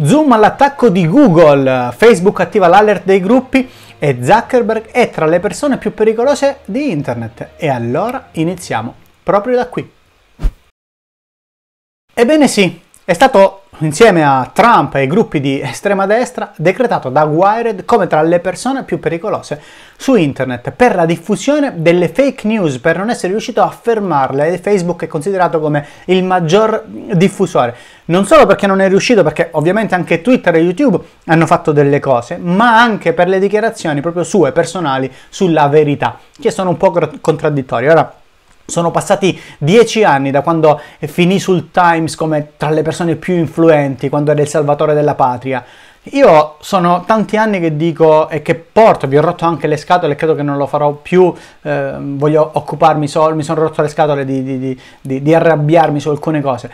Zoom all'attacco di Google, Facebook attiva l'alert dei gruppi e Zuckerberg è tra le persone più pericolose di Internet. E allora iniziamo proprio da qui. Ebbene sì, è stato, insieme a Trump e gruppi di estrema destra, decretato da Wired come tra le persone più pericolose su internet per la diffusione delle fake news, per non essere riuscito a fermarle e Facebook è considerato come il maggior diffusore. Non solo perché non è riuscito, perché ovviamente anche Twitter e YouTube hanno fatto delle cose, ma anche per le dichiarazioni proprio sue, personali, sulla verità, che sono un po' contraddittorie. Ora, sono passati dieci anni da quando finì sul Times come tra le persone più influenti, quando era il salvatore della patria. Io sono tanti anni che dico e che porto, vi ho rotto anche le scatole, credo che non lo farò più, eh, voglio occuparmi solo, mi sono rotto le scatole di, di, di, di, arrabbiarmi su alcune cose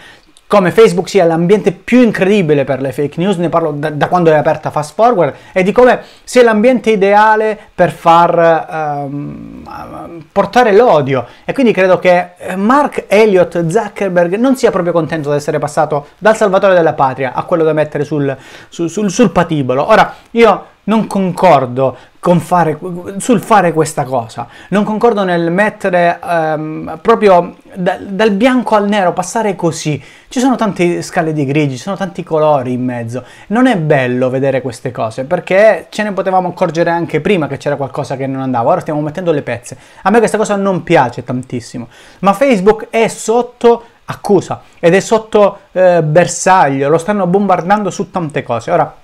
come Facebook sia l'ambiente più incredibile per le fake news, ne parlo da, da quando è aperta Fast Forward, e di come sia l'ambiente ideale per far um, portare l'odio. E quindi credo che eh, Mark Elliott Zuckerberg non sia proprio contento di essere passato dal salvatore della patria a quello da mettere sul, sul, sul, sul patibolo. Ora, io non concordo fare, sul fare questa cosa, non concordo nel mettere ehm, proprio da, dal bianco al nero, passare così. Ci sono tante scale di grigi, ci sono tanti colori in mezzo. Non è bello vedere queste cose perché ce ne potevamo accorgere anche prima che c'era qualcosa che non andava. Ora stiamo mettendo le pezze. A me questa cosa non piace tantissimo, ma Facebook è sotto accusa ed è sotto eh, bersaglio, lo stanno bombardando su tante cose. Ora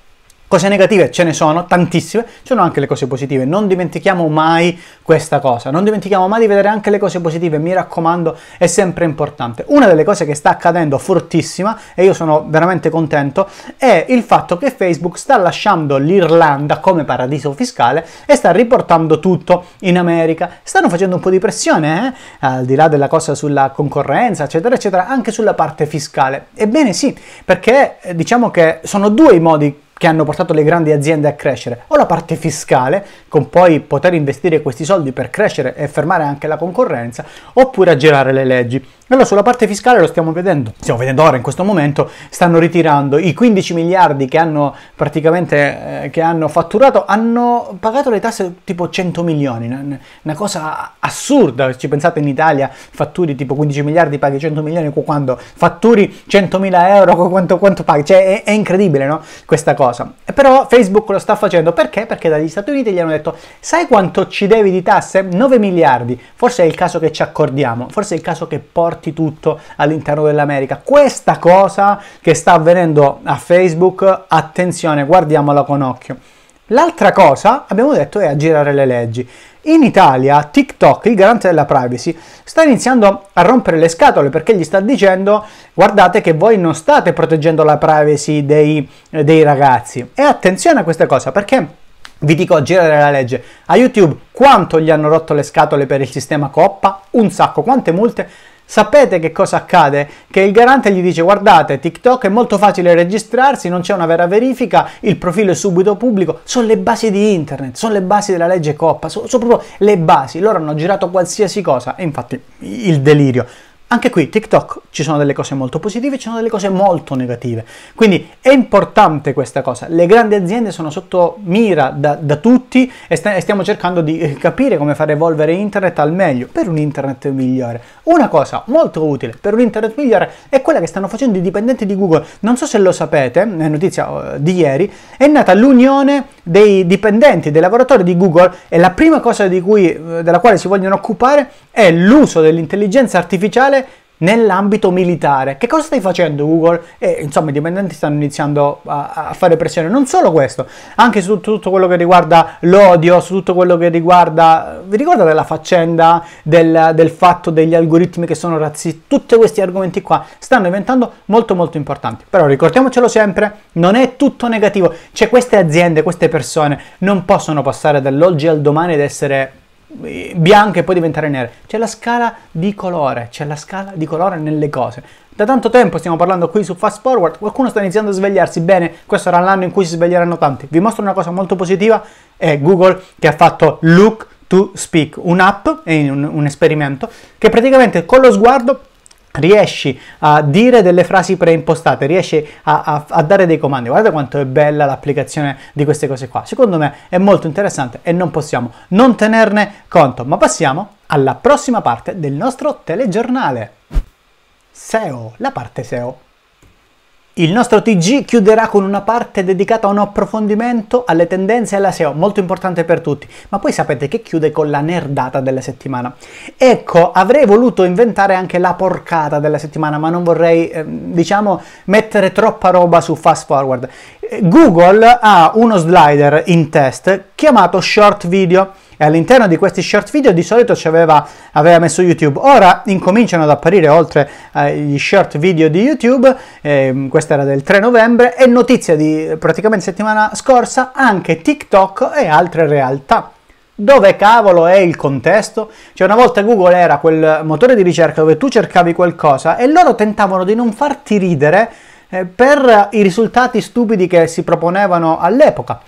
Cose negative ce ne sono, tantissime, ci sono anche le cose positive, non dimentichiamo mai questa cosa, non dimentichiamo mai di vedere anche le cose positive, mi raccomando, è sempre importante. Una delle cose che sta accadendo fortissima, e io sono veramente contento, è il fatto che Facebook sta lasciando l'Irlanda come paradiso fiscale e sta riportando tutto in America. Stanno facendo un po' di pressione, eh? al di là della cosa sulla concorrenza, eccetera, eccetera, anche sulla parte fiscale. Ebbene sì, perché eh, diciamo che sono due i modi che hanno portato le grandi aziende a crescere, o la parte fiscale, con poi poter investire questi soldi per crescere e fermare anche la concorrenza, oppure aggirare le leggi. Allora sulla parte fiscale lo stiamo vedendo, stiamo vedendo ora in questo momento, stanno ritirando i 15 miliardi che hanno praticamente eh, che hanno fatturato, hanno pagato le tasse tipo 100 milioni, una, cosa assurda, ci pensate in Italia fatturi tipo 15 miliardi, paghi 100 milioni, quando fatturi 100 mila euro, quanto, quanto paghi, cioè è, è incredibile no? questa cosa cosa. Però Facebook lo sta facendo perché? Perché dagli Stati Uniti gli hanno detto sai quanto ci devi di tasse? 9 miliardi. Forse è il caso che ci accordiamo, forse è il caso che porti tutto all'interno dell'America. Questa cosa che sta avvenendo a Facebook, attenzione, guardiamola con occhio. L'altra cosa, abbiamo detto, è aggirare le leggi. In Italia TikTok, il garante della privacy, sta iniziando a rompere le scatole perché gli sta dicendo guardate che voi non state proteggendo la privacy dei, dei ragazzi. E attenzione a questa cosa perché vi dico a girare la legge. A YouTube quanto gli hanno rotto le scatole per il sistema Coppa? Un sacco. Quante multe Sapete che cosa accade? Che il garante gli dice guardate, TikTok è molto facile registrarsi, non c'è una vera verifica, il profilo è subito pubblico, sono le basi di internet, sono le basi della legge Coppa, sono, sono proprio le basi, loro hanno girato qualsiasi cosa e infatti il delirio. Anche qui TikTok ci sono delle cose molto positive, ci sono delle cose molto negative. Quindi è importante questa cosa. Le grandi aziende sono sotto mira da, da tutti e, st- e stiamo cercando di eh, capire come far evolvere internet al meglio per un internet migliore. Una cosa molto utile per un internet migliore è quella che stanno facendo i dipendenti di Google. Non so se lo sapete, è notizia eh, di ieri, è nata l'unione dei dipendenti, dei lavoratori di Google e la prima cosa cui, eh, della quale si vogliono occupare è l'uso dell'intelligenza artificiale nell'ambito militare. Che cosa stai facendo Google? E insomma i dipendenti stanno iniziando a, a fare pressione, non solo questo, anche su tutto quello che riguarda l'odio, su tutto quello che riguarda, vi ricordate la faccenda del, del fatto degli algoritmi che sono razzisti? Tutti questi argomenti qua stanno diventando molto molto importanti. Però ricordiamocelo sempre, non è tutto negativo, cioè queste aziende, queste persone non possono passare dall'oggi al domani ed essere bianche e poi diventare nere. C'è la scala di colore, c'è la scala di colore nelle cose. Da tanto tempo stiamo parlando qui su Fast Forward, qualcuno sta iniziando a svegliarsi, bene, questo sarà l'anno in cui si sveglieranno tanti. Vi mostro una cosa molto positiva, è Google che ha fatto Look to Speak, un'app, un, un esperimento, che praticamente con lo sguardo riesci a dire delle frasi preimpostate, riesci a, a, a, dare dei comandi. Guardate quanto è bella l'applicazione di queste cose qua. Secondo me è molto interessante e non possiamo non tenerne conto. Ma passiamo alla prossima parte del nostro telegiornale. SEO, la parte SEO. Il nostro TG chiuderà con una parte dedicata a un approfondimento alle tendenze e alla SEO, molto importante per tutti, ma poi sapete che chiude con la nerdata della settimana. Ecco, avrei voluto inventare anche la porcata della settimana, ma non vorrei, eh, diciamo, mettere troppa roba su fast forward. Eh, Google ha uno slider in test chiamato short video e all'interno di questi short video di solito ci aveva, aveva messo YouTube. Ora incominciano ad apparire oltre agli short video di YouTube, eh, questa era del 3 novembre, e notizia di praticamente settimana scorsa anche TikTok e altre realtà. Dove cavolo è il contesto? Cioè una volta Google era quel motore di ricerca dove tu cercavi qualcosa e loro tentavano di non farti ridere eh, per i risultati stupidi che si proponevano all'epoca.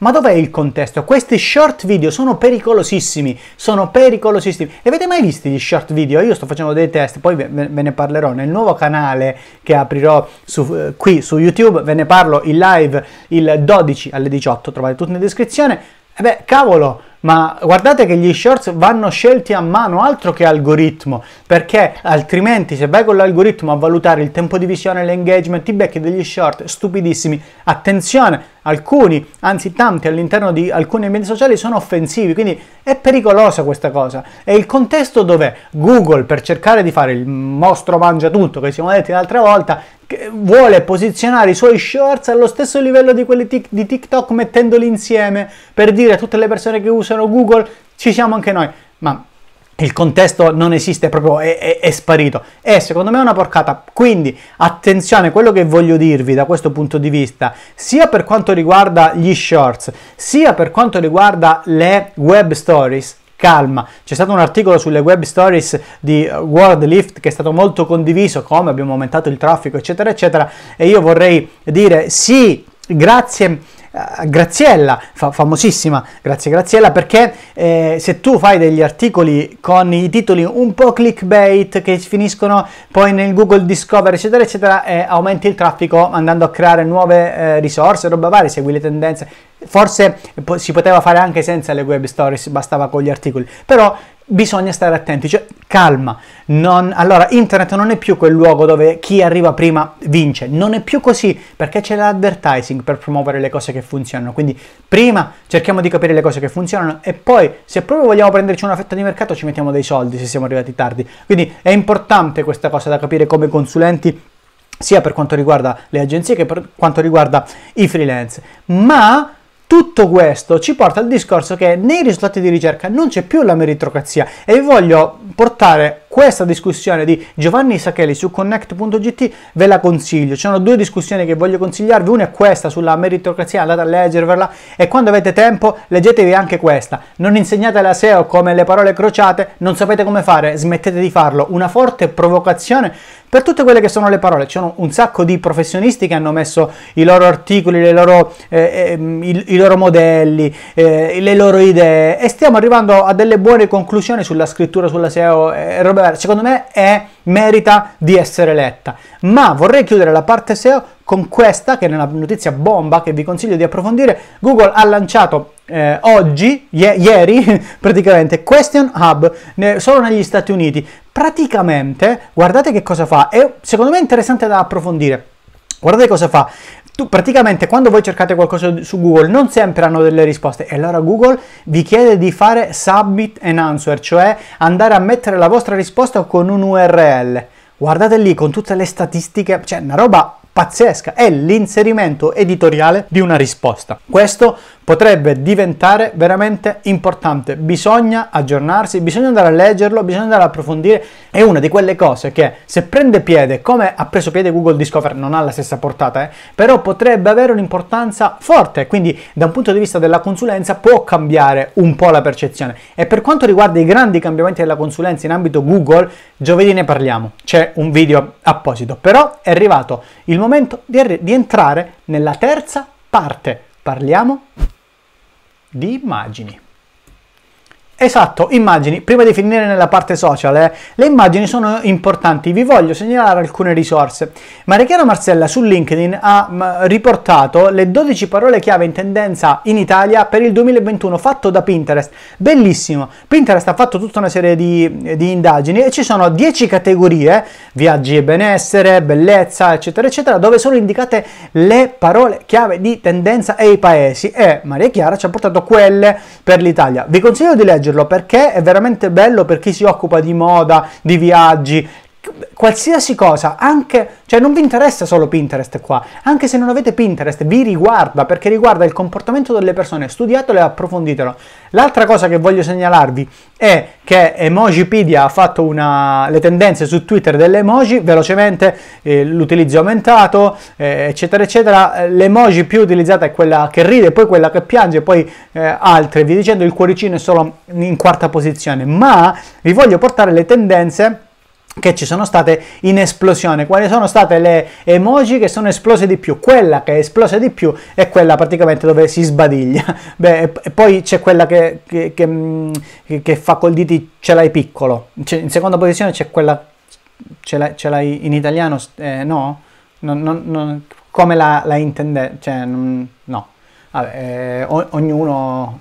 Ma dov'è il contesto? Questi short video sono pericolosissimi, sono pericolosissimi. Li avete mai visti gli short video? Io sto facendo dei test, poi ve ne parlerò nel nuovo canale che aprirò su, eh, qui su YouTube, ve ne parlo in live il 12 alle 18, trovate tutto in descrizione. E beh, cavolo, ma guardate che gli shorts vanno scelti a mano altro che algoritmo perché altrimenti se vai con l'algoritmo a valutare il tempo di visione l'engagement i becchi degli short stupidissimi attenzione alcuni anzi tanti all'interno di alcuni ambienti sociali sono offensivi quindi è pericolosa questa cosa e il contesto dov'è google per cercare di fare il mostro mangia tutto che siamo detti l'altra volta vuole posizionare i suoi shorts allo stesso livello di quelli tic- di TikTok mettendoli insieme per dire a tutte le persone che usano Google ci siamo anche noi. Ma il contesto non esiste proprio, è, è, è sparito. E secondo me è una porcata. Quindi attenzione, quello che voglio dirvi da questo punto di vista, sia per quanto riguarda gli shorts, sia per quanto riguarda le web stories, calma. C'è stato un articolo sulle web stories di World Lift che è stato molto condiviso, come abbiamo aumentato il traffico, eccetera, eccetera. E io vorrei dire sì, grazie. Uh, Graziella, famosissima, grazie Graziella, perché eh, se tu fai degli articoli con i titoli un po' clickbait che finiscono poi nel Google Discover, eccetera, eccetera, eh, aumenti il traffico andando a creare nuove eh, risorse, roba varia, segui le tendenze, forse si poteva fare anche senza le web stories, bastava con gli articoli, però bisogna stare attenti, cioè calma, non, allora internet non è più quel luogo dove chi arriva prima vince, non è più così perché c'è l'advertising per promuovere le cose che funzionano, quindi prima cerchiamo di capire le cose che funzionano e poi se proprio vogliamo prenderci una fetta di mercato ci mettiamo dei soldi se siamo arrivati tardi, quindi è importante questa cosa da capire come consulenti sia per quanto riguarda le agenzie che per quanto riguarda i freelance, ma tutto questo ci porta al discorso che nei risultati di ricerca non c'è più la meritocrazia e vi voglio portare questa discussione di Giovanni Sachelli su connect.gt ve la consiglio. Ci sono due discussioni che voglio consigliarvi, una è questa sulla meritocrazia, andate a leggervela e quando avete tempo leggetevi anche questa. Non insegnate la SEO come le parole crociate, non sapete come fare, smettete di farlo. Una forte provocazione per tutte quelle che sono le parole. Ci sono un sacco di professionisti che hanno messo i loro articoli, loro, eh, ehm, i, i, loro modelli, eh, le loro idee e stiamo arrivando a delle buone conclusioni sulla scrittura, sulla SEO e eh, roba Bauer, secondo me, è, merita di essere letta. Ma vorrei chiudere la parte SEO con questa, che è una notizia bomba che vi consiglio di approfondire. Google ha lanciato eh, oggi, i- ieri, praticamente, Question Hub ne- solo negli Stati Uniti. Praticamente, guardate che cosa fa, è secondo me interessante da approfondire. Guardate cosa fa, tu praticamente quando voi cercate qualcosa su Google non sempre hanno delle risposte e allora Google vi chiede di fare submit and answer, cioè andare a mettere la vostra risposta con un URL. Guardate lì con tutte le statistiche, cioè una roba pazzesca, è l'inserimento editoriale di una risposta. Questo potrebbe diventare veramente importante. Bisogna aggiornarsi, bisogna andare a leggerlo, bisogna andare a approfondire. È una di quelle cose che se prende piede, come ha preso piede Google Discover, non ha la stessa portata, eh, però potrebbe avere un'importanza forte. Quindi da un punto di vista della consulenza può cambiare un po' la percezione. E per quanto riguarda i grandi cambiamenti della consulenza in ambito Google, giovedì ne parliamo. C'è un video apposito. Però è arrivato il momento di, di entrare nella terza parte. Parliamo di immagini. Esatto, immagini. Prima di finire nella parte social, eh, le immagini sono importanti. Vi voglio segnalare alcune risorse. Maria Chiara Marcella su LinkedIn ha m, riportato le 12 parole chiave in tendenza in Italia per il 2021 fatto da Pinterest. Bellissimo. Pinterest ha fatto tutta una serie di, di indagini e ci sono 10 categorie, viaggi e benessere, bellezza, eccetera, eccetera, dove sono indicate le parole chiave di tendenza e i paesi. E Maria Chiara ci ha portato quelle per l'Italia. Vi consiglio di leggere leggerlo perché è veramente bello per chi si occupa di moda, di viaggi, qualsiasi cosa, anche, cioè non vi interessa solo Pinterest qua, anche se non avete Pinterest vi riguarda perché riguarda il comportamento delle persone, studiatelo e approfonditelo. L'altra cosa che voglio segnalarvi è che Emojipedia ha fatto una, le tendenze su Twitter delle emoji, velocemente eh, l'utilizzo è aumentato, eh, eccetera, eccetera. L'emoji più utilizzata è quella che ride, poi quella che piange, poi eh, altre, vi dicendo il cuoricino è solo in quarta posizione, ma vi voglio portare le tendenze che ci sono state in esplosione, quali sono state le emoji che sono esplose di più, quella che è esplosa di più è quella praticamente dove si sbadiglia, Beh, e poi c'è quella che, che, che, che fa col diti ce l'hai piccolo, c'è, cioè, in seconda posizione c'è quella ce l'hai, ce l'hai in italiano, eh, no? Non, non, non, come la, la intende, cioè, no, Vabbè, eh, ognuno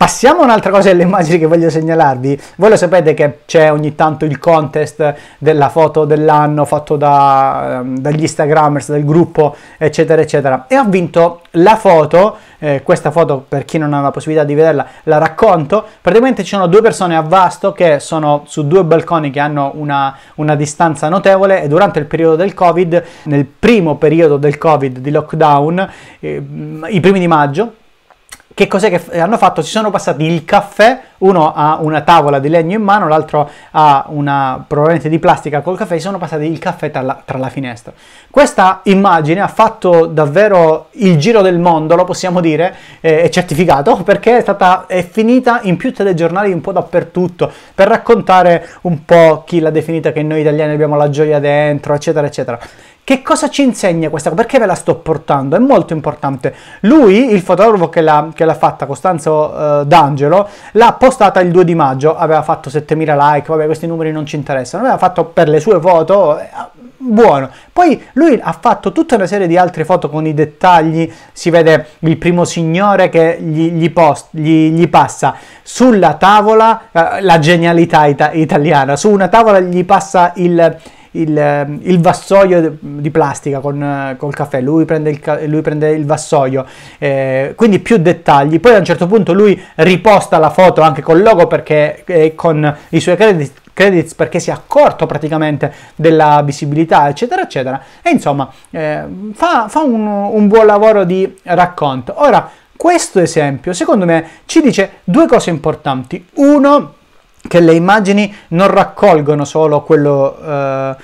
Passiamo a un'altra cosa delle immagini che voglio segnalarvi. Voi lo sapete che c'è ogni tanto il contest della foto dell'anno fatto da, ehm, dagli Instagrammers del gruppo, eccetera, eccetera. E ha vinto la foto, eh, questa foto per chi non ha la possibilità di vederla, la racconto. Praticamente ci sono due persone a vasto che sono su due balconi che hanno una, una distanza notevole e durante il periodo del Covid, nel primo periodo del Covid di lockdown, eh, i primi di maggio, che cos'è che hanno fatto? Si sono passati il caffè, uno ha una tavola di legno in mano, l'altro ha una probabilmente di plastica col caffè, si sono passati il caffè tra la, tra la finestra. Questa immagine ha fatto davvero il giro del mondo, lo possiamo dire, eh, è certificato perché è stata è finita in più telegiornali un po' dappertutto per raccontare un po' chi l'ha definita che noi italiani abbiamo la gioia dentro, eccetera, eccetera. Che cosa ci insegna questa cosa? Perché ve la sto portando? È molto importante. Lui, il fotografo che l'ha, che l'ha fatta, Costanzo eh, D'Angelo, l'ha postata il 2 di maggio, aveva fatto 7000 like, vabbè questi numeri non ci interessano, aveva fatto per le sue foto, eh, buono. Poi lui ha fatto tutta una serie di altre foto con i dettagli, si vede il primo signore che gli, gli, post, gli, gli passa sulla tavola, eh, la genialità ita- italiana, su una tavola gli passa il il, ehm, il vassoio di plastica con, eh, col caffè, lui prende il, lui prende il vassoio, eh, quindi più dettagli. Poi a un certo punto lui riposta la foto anche col logo perché eh, con i suoi crediti credits perché si è accorto praticamente della visibilità, eccetera, eccetera. E insomma, eh, fa, fa un, un, buon lavoro di racconto. Ora, questo esempio, secondo me, ci dice due cose importanti. Uno, che le immagini non raccolgono solo quello... Eh,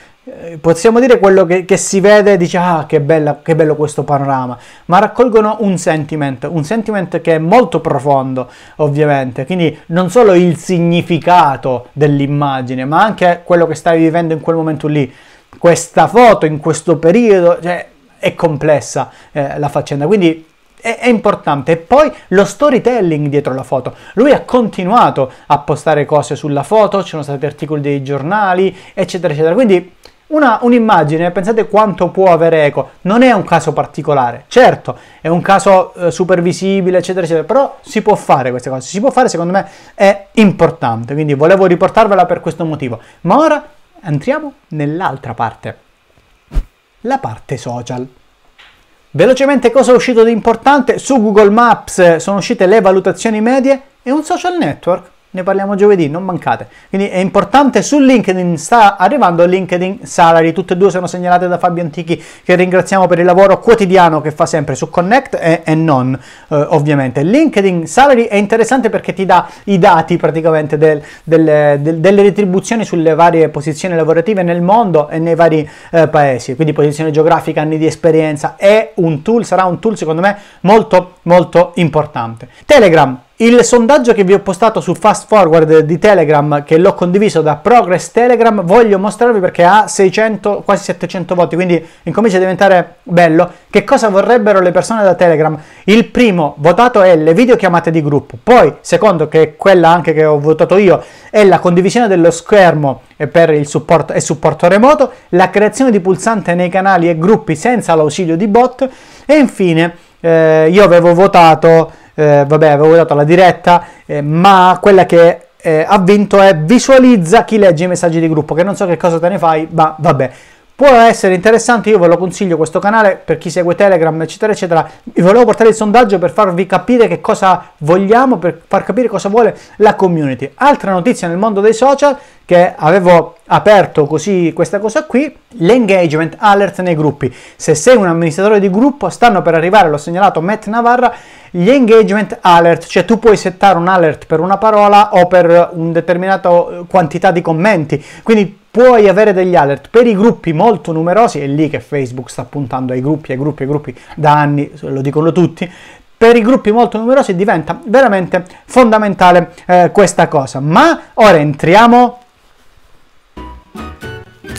possiamo dire quello che, che, si vede e dice ah che, bella, che bello questo panorama ma raccolgono un sentimento un sentimento che è molto profondo ovviamente quindi non solo il significato dell'immagine ma anche quello che stai vivendo in quel momento lì questa foto in questo periodo cioè, è complessa eh, la faccenda quindi è, è importante. E poi lo storytelling dietro la foto. Lui ha continuato a postare cose sulla foto, ci sono stati articoli dei giornali, eccetera, eccetera. Quindi una, un'immagine, pensate quanto può avere eco, non è un caso particolare, certo è un caso eh, visibile, eccetera, eccetera, però si può fare queste cose, si può fare, secondo me è importante, quindi volevo riportarvela per questo motivo. Ma ora entriamo nell'altra parte, la parte social. Velocemente cosa è uscito di importante? Su Google Maps eh, sono uscite le valutazioni medie e un social network ne parliamo giovedì, non mancate. Quindi è importante su LinkedIn, sta arrivando LinkedIn Salary, tutte e due sono segnalate da Fabio Antichi che ringraziamo per il lavoro quotidiano che fa sempre su Connect e, e non eh, ovviamente. LinkedIn Salary è interessante perché ti dà i dati praticamente del, del, del, delle retribuzioni sulle varie posizioni lavorative nel mondo e nei vari eh, paesi, quindi posizione geografica, anni di esperienza, è un tool, sarà un tool secondo me molto molto importante. Telegram il sondaggio che vi ho postato su Fast Forward di Telegram, che l'ho condiviso da Progress Telegram, voglio mostrarvi perché ha 600, quasi 700 voti, quindi incomincia a diventare bello. Che cosa vorrebbero le persone da Telegram? Il primo votato è le videochiamate di gruppo, poi secondo, che è quella anche che ho votato io, è la condivisione dello schermo per il supporto e supporto remoto, la creazione di pulsante nei canali e gruppi senza l'ausilio di bot e infine eh, io avevo votato eh, vabbè avevo dato la diretta, eh, ma quella che eh, ha vinto è visualizza chi legge i messaggi di gruppo, che non so che cosa te ne fai, ma vabbè. Può essere interessante, io ve lo consiglio questo canale per chi segue Telegram, eccetera, eccetera. Vi volevo portare il sondaggio per farvi capire che cosa vogliamo, per far capire cosa vuole la community. Altra notizia nel mondo dei social che avevo aperto così questa cosa qui, l'engagement alert nei gruppi. Se sei un amministratore di gruppo, stanno per arrivare, l'ho segnalato Matt Navarra, gli engagement alert, cioè tu puoi settare un alert per una parola o per un determinato eh, quantità di commenti. Quindi puoi avere degli alert per i gruppi molto numerosi, è lì che Facebook sta puntando ai gruppi, ai gruppi, ai gruppi da anni, lo dicono tutti, per i gruppi molto numerosi diventa veramente fondamentale eh, questa cosa. Ma ora entriamo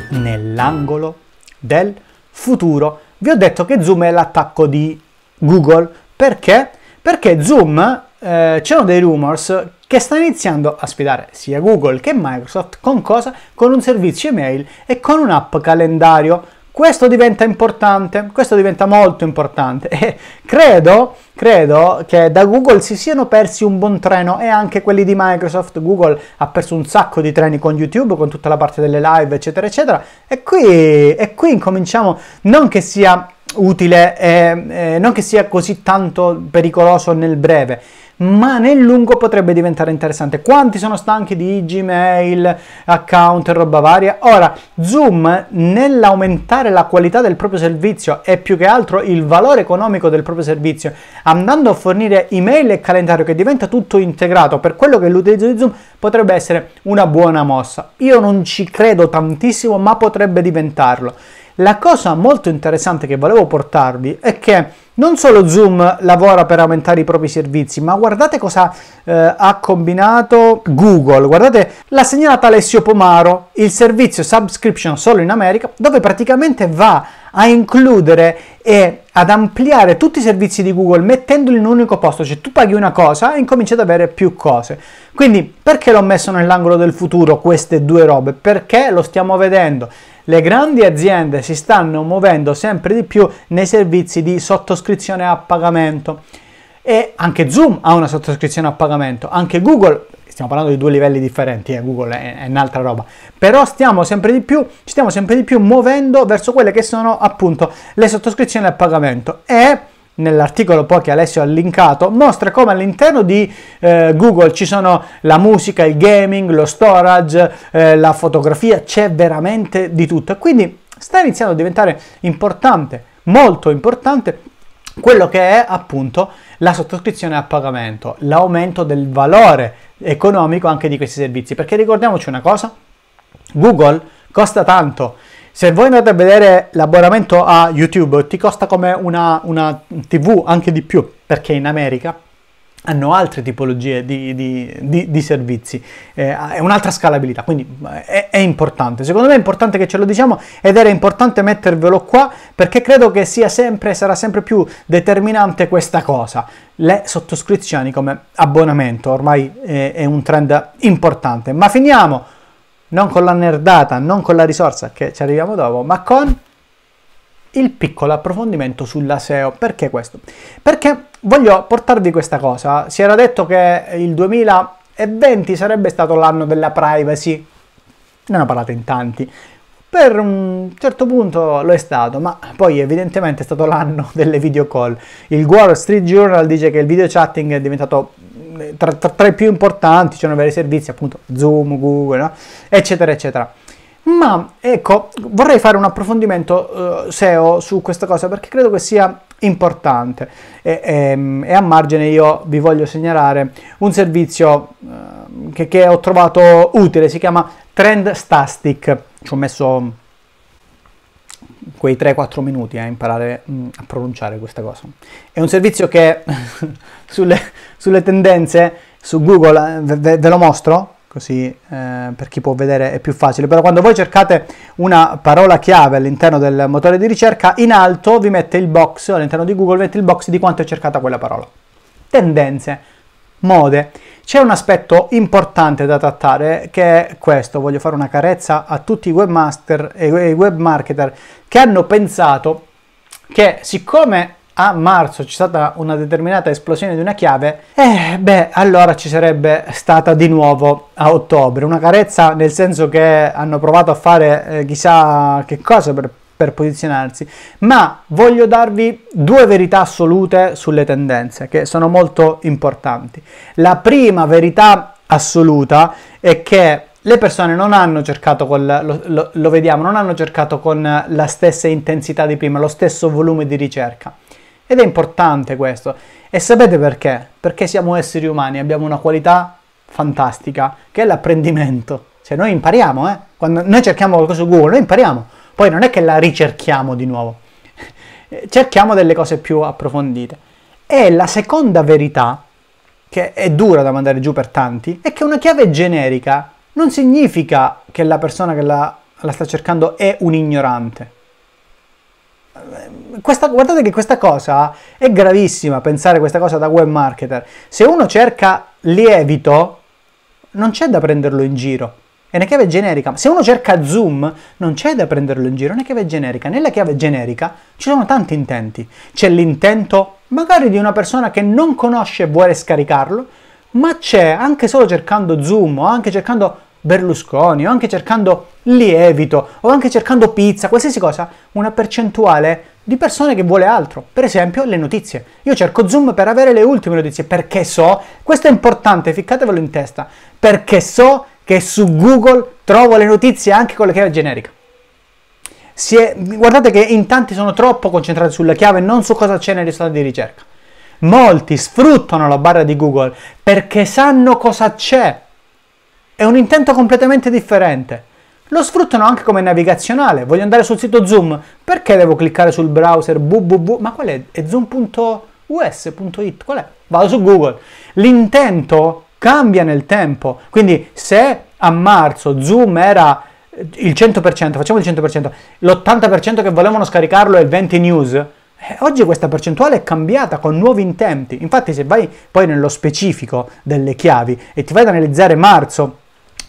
nell'angolo del futuro. Vi ho detto che Zoom è l'attacco di Google. Perché? Perché Zoom, eh, c'erano dei rumors che sta iniziando a sfidare sia Google che Microsoft con cosa? Con un servizio email e con un'app calendario. Questo diventa importante, questo diventa molto importante e credo, credo che da Google si siano persi un buon treno e anche quelli di Microsoft. Google ha perso un sacco di treni con YouTube, con tutta la parte delle live, eccetera, eccetera. E qui, e qui incominciamo, non che sia utile, eh, eh, non che sia così tanto pericoloso nel breve ma nel lungo potrebbe diventare interessante. Quanti sono stanchi di Gmail, account e roba varia? Ora, Zoom nell'aumentare la qualità del proprio servizio e più che altro il valore economico del proprio servizio, andando a fornire email e calendario che diventa tutto integrato per quello che è l'utilizzo di Zoom, potrebbe essere una buona mossa. Io non ci credo tantissimo, ma potrebbe diventarlo. La cosa molto interessante che volevo portarvi è che non solo Zoom lavora per aumentare i propri servizi, ma guardate cosa eh, ha combinato Google. Guardate, l'ha segnalata Alessio Pomaro, il servizio subscription solo in America, dove praticamente va a includere e ad ampliare tutti i servizi di Google mettendoli in un unico posto, cioè tu paghi una cosa e incominci ad avere più cose. Quindi perché l'ho messo nell'angolo del futuro queste due robe? Perché lo stiamo vedendo. Le grandi aziende si stanno muovendo sempre di più nei servizi di sottoscrizione sottoscrizione a pagamento e anche Zoom ha una sottoscrizione a pagamento, anche Google, stiamo parlando di due livelli differenti, eh, Google è, è, un'altra roba, però stiamo sempre di più, ci stiamo sempre di più muovendo verso quelle che sono appunto le sottoscrizioni a pagamento e nell'articolo poi che Alessio ha linkato, mostra come all'interno di eh, Google ci sono la musica, il gaming, lo storage, eh, la fotografia, c'è veramente di tutto. Quindi sta iniziando a diventare importante, molto importante quello che è appunto la sottoscrizione a pagamento, l'aumento del valore economico anche di questi servizi, perché ricordiamoci una cosa, Google costa tanto. Se voi andate a vedere l'abbonamento a YouTube ti costa come una, una TV, anche di più, perché in America hanno altre tipologie di, di, di, di servizi, eh, è un'altra scalabilità, quindi eh, è, è, importante. Secondo me è importante che ce lo diciamo ed era importante mettervelo qua perché credo che sia sempre, sarà sempre più determinante questa cosa. Le sottoscrizioni come abbonamento ormai è, eh, è un trend importante, ma finiamo non con la nerdata, non con la risorsa che ci arriviamo dopo, ma con il piccolo approfondimento sulla SEO. Perché questo? Perché voglio portarvi questa cosa. Si era detto che il 2020 sarebbe stato l'anno della privacy. Ne hanno parlato in tanti. Per un certo punto lo è stato, ma poi evidentemente è stato l'anno delle video call. Il Wall Street Journal dice che il video chatting è diventato eh, tra, tra, tra i più importanti, c'erano cioè vari servizi appunto Zoom, Google, no? eccetera, eccetera. Ma ecco, vorrei fare un approfondimento uh, SEO su questa cosa perché credo che sia importante e, e, ehm, e a margine io vi voglio segnalare un servizio uh, che, che, ho trovato utile, si chiama Trend Stastic, ci ho messo quei 3-4 minuti a imparare mh, mm, a pronunciare questa cosa. È un servizio che sulle, sulle, tendenze su Google, eh, ve, ve lo mostro, così eh, per chi può vedere è più facile. Però quando voi cercate una parola chiave all'interno del motore di ricerca, in alto vi mette il box, all'interno di Google mette il box di quanto è cercata quella parola. Tendenze, mode. C'è un aspetto importante da trattare che è questo, voglio fare una carezza a tutti i webmaster e i web marketer che hanno pensato che siccome a marzo c'è stata una determinata esplosione di una chiave, eh, beh, allora ci sarebbe stata di nuovo a ottobre. Una carezza nel senso che hanno provato a fare eh, chissà che cosa per, per posizionarsi, ma voglio darvi due verità assolute sulle tendenze che sono molto importanti. La prima verità assoluta è che le persone non hanno cercato con lo, lo, lo vediamo, non hanno cercato con la stessa intensità di prima, lo stesso volume di ricerca. Ed è importante questo. E sapete perché? Perché siamo esseri umani, abbiamo una qualità fantastica, che è l'apprendimento. Cioè noi impariamo, eh? Quando noi cerchiamo qualcosa su Google, noi impariamo. Poi non è che la ricerchiamo di nuovo. cerchiamo delle cose più approfondite. E la seconda verità, che è dura da mandare giù per tanti, è che una chiave generica non significa che la persona che la, la sta cercando è un ignorante. Questa, guardate che questa cosa è gravissima, pensare questa cosa da web marketer. Se uno cerca lievito, non c'è da prenderlo in giro. È una chiave generica. Se uno cerca zoom, non c'è da prenderlo in giro, è una chiave generica. Nella chiave generica ci sono tanti intenti. C'è l'intento magari di una persona che non conosce e vuole scaricarlo, ma c'è anche solo cercando zoom o anche cercando Berlusconi o anche cercando lievito o anche cercando pizza, qualsiasi cosa, una percentuale di persone che vuole altro. Per esempio le notizie. Io cerco Zoom per avere le ultime notizie perché so, questo è importante, ficcatevelo in testa, perché so che su Google trovo le notizie anche con la chiave generica. È, guardate che in tanti sono troppo concentrati sulla chiave e non su cosa c'è nei risultati di ricerca. Molti sfruttano la barra di Google perché sanno cosa c'è è un intento completamente differente. Lo sfruttano anche come navigazionale. Voglio andare sul sito Zoom. Perché devo cliccare sul browser www? Ma qual è? È zoom.us.it? Qual è? Vado su Google. L'intento cambia nel tempo. Quindi se a marzo Zoom era eh, il 100%, facciamo il 100%, l'80% che volevano scaricarlo è il 20 news. Eh, oggi questa percentuale è cambiata con nuovi intenti. Infatti se vai poi nello specifico delle chiavi e ti vai ad analizzare marzo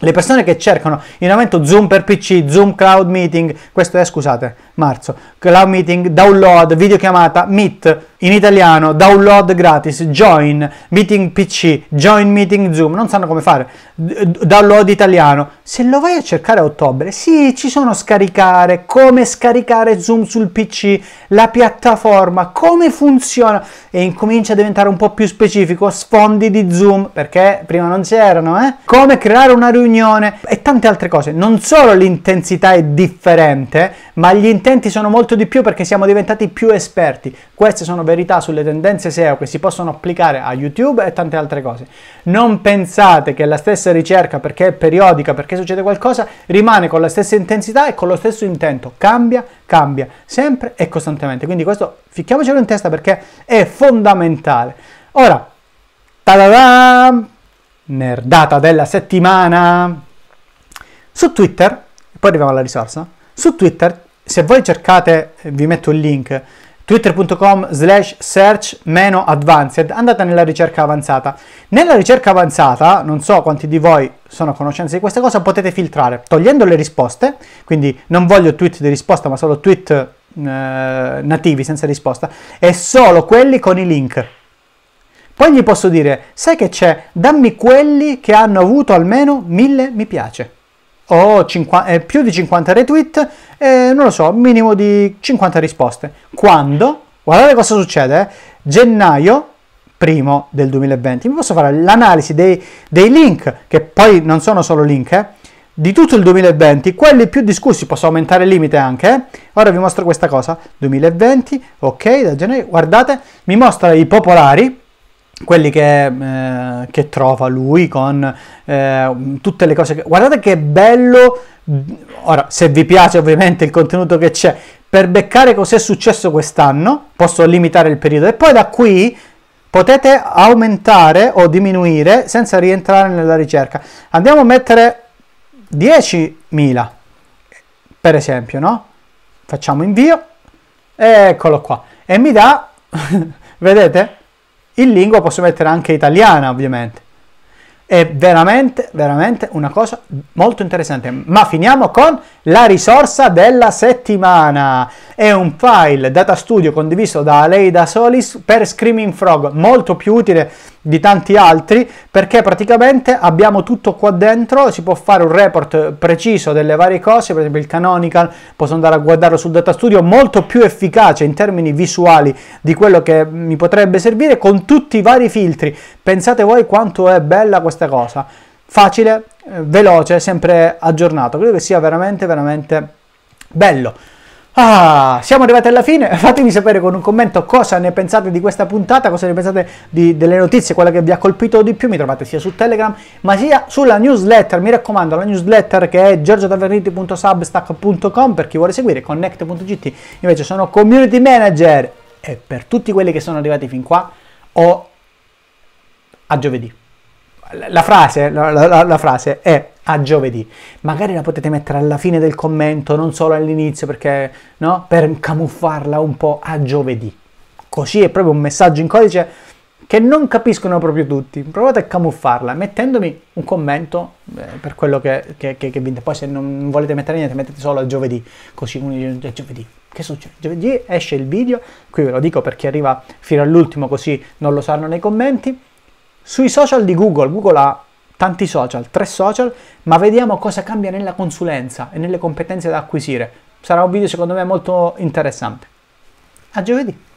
le persone che cercano in aumento Zoom per PC, Zoom Cloud Meeting, questo è, scusate, marzo, Cloud Meeting, download, videochiamata, Meet, in italiano, download gratis, join, meeting PC, join meeting Zoom, non sanno come fare, download italiano. Se lo vai a cercare a ottobre, sì, ci sono scaricare, come scaricare Zoom sul PC, la piattaforma, come funziona e incomincia a diventare un po' più specifico, sfondi di Zoom, perché prima non c'erano, eh? Come creare una riunione e tante altre cose. Non solo l'intensità è differente, ma gli intenti sono molto di più perché siamo diventati più esperti. Queste sono verità sulle tendenze SEO che si possono applicare a YouTube e tante altre cose. Non pensate che la stessa ricerca, perché è periodica, perché succede qualcosa, rimane con la stessa intensità e con lo stesso intento. Cambia, cambia, sempre e costantemente. Quindi questo ficchiamocelo in testa perché è fondamentale. Ora, ta-da-da! Nerdata della settimana! Su Twitter, poi arriviamo alla risorsa, su Twitter, se voi cercate, vi metto il link, twitter.com slash search meno advanced, andate nella ricerca avanzata. Nella ricerca avanzata, non so quanti di voi sono a conoscenza di questa cosa, potete filtrare togliendo le risposte, quindi non voglio tweet di risposta ma solo tweet eh, nativi senza risposta, e solo quelli con i link. Poi gli posso dire, sai che c'è, dammi quelli che hanno avuto almeno 1000 mi piace ho 50, eh, più di 50 retweet e non lo so, minimo di 50 risposte. Quando? Guardate cosa succede, eh? gennaio primo del 2020. Mi posso fare l'analisi dei, dei, link, che poi non sono solo link, eh? di tutto il 2020, quelli più discussi, posso aumentare il limite anche, eh? ora vi mostro questa cosa, 2020, ok, da gennaio, guardate, mi mostra i popolari, quelli che, eh, che, trova lui con eh, tutte le cose che... guardate che bello ora se vi piace ovviamente il contenuto che c'è per beccare cos'è successo quest'anno posso limitare il periodo e poi da qui potete aumentare o diminuire senza rientrare nella ricerca andiamo a mettere 10.000 per esempio no facciamo invio eccolo qua e mi dà vedete in lingua posso mettere anche italiana, ovviamente. È veramente, veramente una cosa molto interessante. Ma finiamo con la risorsa della settimana. È un file data studio condiviso da Aleida Solis per Screaming Frog, molto più utile di tanti altri perché praticamente abbiamo tutto qua dentro, si può fare un report preciso delle varie cose, per esempio il canonical, posso andare a guardarlo sul data studio, molto più efficace in termini visuali di quello che mi potrebbe servire con tutti i vari filtri. Pensate voi quanto è bella questa questa cosa. Facile, eh, veloce, sempre aggiornato. Credo che sia veramente, veramente bello. Ah, siamo arrivati alla fine, fatemi sapere con un commento cosa ne pensate di questa puntata, cosa ne pensate di, delle notizie, quella che vi ha colpito di più, mi trovate sia su Telegram ma sia sulla newsletter, mi raccomando la newsletter che è giorgiotaverniti.substack.com per chi vuole seguire, connect.gt invece sono community manager e per tutti quelli che sono arrivati fin qua ho a giovedì la frase, la, la, la frase, è a giovedì. Magari la potete mettere alla fine del commento, non solo all'inizio, perché no? Per camuffarla un po' a giovedì. Così è proprio un messaggio in codice che non capiscono proprio tutti. Provate a camuffarla mettendomi un commento eh, per quello che, che, che, che Poi se non volete mettere niente, mettete solo a giovedì. Così uno giovedì. Che succede? Giovedì esce il video. Qui ve lo dico per chi arriva fino all'ultimo, così non lo sanno nei commenti sui social di Google, Google ha tanti social, tre social, ma vediamo cosa cambia nella consulenza e nelle competenze da acquisire. Sarà un video secondo me molto interessante. A giovedì!